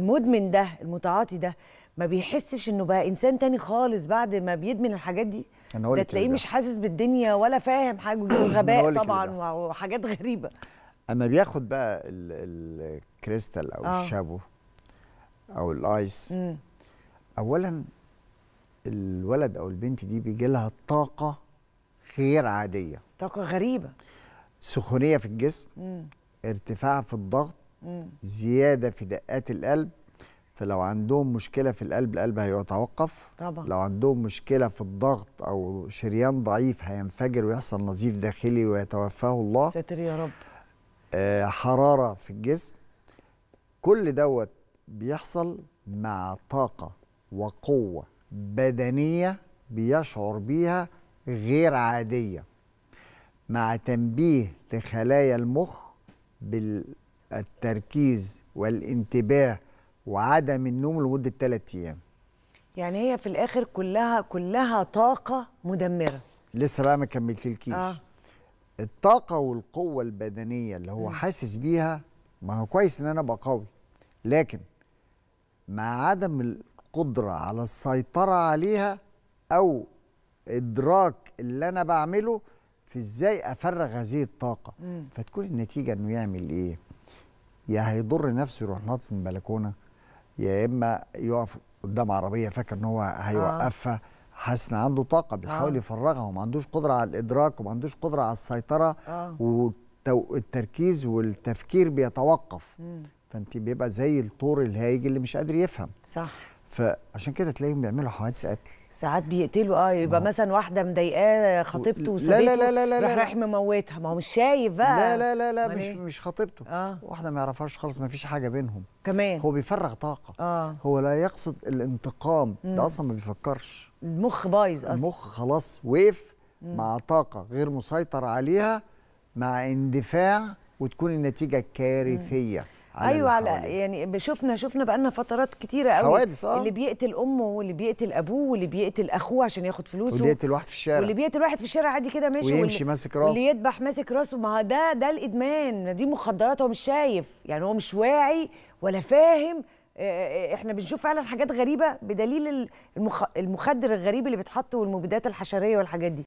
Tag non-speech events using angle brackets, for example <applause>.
المدمن ده المتعاطي ده ما بيحسش انه بقى انسان تاني خالص بعد ما بيدمن الحاجات دي أنا ده تلاقيه مش حاسس بالدنيا ولا فاهم حاجه <clears throat> غباء طبعا وحاجات غريبه اما بياخد بقى الكريستال او آه. الشابو او الايس اولا الولد او البنت دي بيجي لها طاقه غير عاديه طاقه غريبه سخونيه في الجسم مم. ارتفاع في الضغط زياده في دقات القلب فلو عندهم مشكله في القلب القلب هيتوقف طبعا لو عندهم مشكله في الضغط او شريان ضعيف هينفجر ويحصل نزيف داخلي ويتوفاه الله ساتر يا رب آه حراره في الجسم كل دوت بيحصل مع طاقه وقوه بدنيه بيشعر بيها غير عاديه مع تنبيه لخلايا المخ بال التركيز والانتباه وعدم النوم لمده ثلاث ايام يعني هي في الاخر كلها كلها طاقه مدمره لسه بقى ما كملتلكيش آه. الطاقه والقوه البدنيه اللي هو م. حاسس بيها ما هو كويس ان انا ابقى قوي لكن مع عدم القدره على السيطره عليها او ادراك اللي انا بعمله في ازاي افرغ هذه الطاقه م. فتكون النتيجه انه يعمل ايه يا هيضر نفسه يروح ناط من بلكونه يا اما يقف قدام عربيه فاكر ان هو هيوقفها آه. حاسس ان عنده طاقه بيحاول آه. يفرغها وما عندوش قدره على الادراك وما عندوش قدره على السيطره آه. والتركيز والتفكير بيتوقف مم. فانت بيبقى زي الطور الهايج اللي مش قادر يفهم صح فعشان كده تلاقيهم بيعملوا حوادث قتل ساعات بيقتلوا اه يبقى ما. مثلا واحده مضايقاه خطيبته وسابته لا لا لا لا راح رايح مموتها ما هو مش شايف بقى لا لا لا لا مش إيه؟ مش خطيبته آه. واحده ما يعرفهاش خالص ما فيش حاجه بينهم كمان هو بيفرغ طاقه آه. هو لا يقصد الانتقام ده اصلا ما بيفكرش المخ بايظ اصلا المخ خلاص وقف مع طاقه غير مسيطر عليها مع اندفاع وتكون النتيجه كارثيه مم. على ايوه على يعني شفنا شفنا بقى لنا فترات كتيره قوي حوادث آه. اللي بيقتل امه واللي بيقتل ابوه واللي بيقتل اخوه عشان ياخد فلوسه واللي بيقتل واحد في الشارع واللي بيقتل واحد في الشارع عادي كده ماشي ويمشي ماسك راسه واللي يذبح ماسك راسه ما ده ده الادمان دي مخدرات هو مش شايف يعني هو مش واعي ولا فاهم آه، آه، احنا بنشوف فعلا حاجات غريبه بدليل المخدر الغريب اللي بيتحط والمبيدات الحشريه والحاجات دي